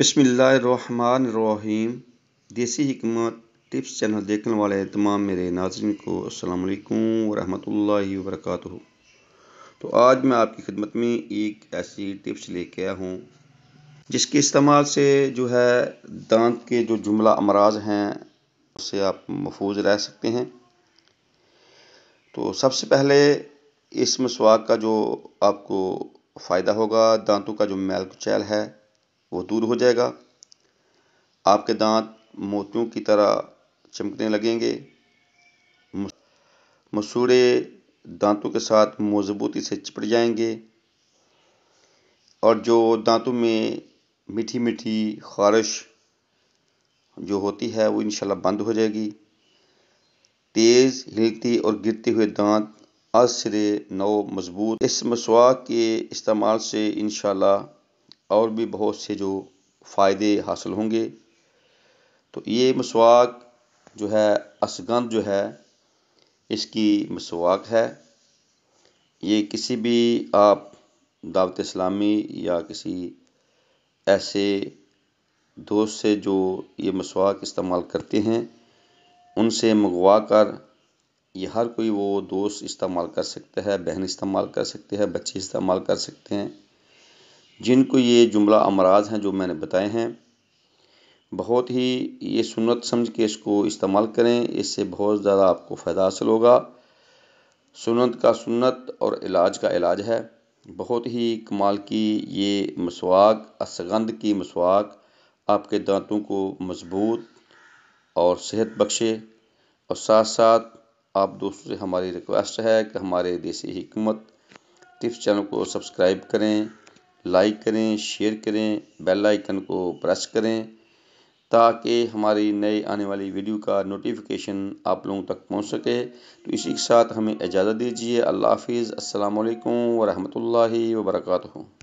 बसमीम देसी हिकमत टिप्स चैनल देखने वाले तमाम मेरे नाजरन को अल्लाम वरहमल वर्क तो आज मैं आपकी खिदमत में एक ऐसी टिप्स लेके आया हूँ जिसके इस्तेमाल से जो है दांत के जो जुमला अमराज हैं उससे आप महफूज रह सकते हैं तो सबसे पहले इस मसवाक का जो आपको फ़ायदा होगा दांतों का जो मैल कुचैल है वो दूर हो जाएगा आपके दांत मोतियों की तरह चमकने लगेंगे मसूड़े दांतों के साथ मजबूती से चिपट जाएंगे और जो दांतों में मीठी मीठी खारिश जो होती है वो इंशाल्लाह बंद हो जाएगी तेज़ हिलती और गिरते हुए दांत असरे नौ मजबूत इस मसवाक के इस्तेमाल से इंशाल्लाह और भी बहुत से जो फ़ायदे हासिल होंगे तो ये मसवाक जो है असगंध जो है इसकी मसवाक है ये किसी भी आप दावत इस्लामी या किसी ऐसे दोस्त से जो ये मसवाक इस्तेमाल करते हैं उनसे मंगवा कर ये हर कोई वो दोस्त इस्तेमाल कर सकता है बहन इस्तेमाल कर सकते हैं बच्चे इस्तेमाल कर सकते हैं जिनको ये जुमला अमराज हैं जो मैंने बताए हैं बहुत ही ये सुनत समझ के इसको इस्तेमाल करें इससे बहुत ज़्यादा आपको फ़ायदा हासिल होगा सुनत का सुनत और इलाज का इलाज है बहुत ही कमाल की ये मसवाक असगंध की मसवाक आपके दांतों को मजबूत और सेहत बख्शे और साथ साथ आप दोस्तों से हमारी रिक्वेस्ट है कि हमारे देसी हमत टिप्स चैनल को सब्सक्राइब करें लाइक करें शेयर करें बेल आइकन को प्रेस करें ताकि हमारी नई आने वाली वीडियो का नोटिफिकेशन आप लोगों तक पहुंच सके तो इसी के साथ हमें इजाज़त दीजिए अल्लाह हाफिज़ अल्लाम वरहमल वर्का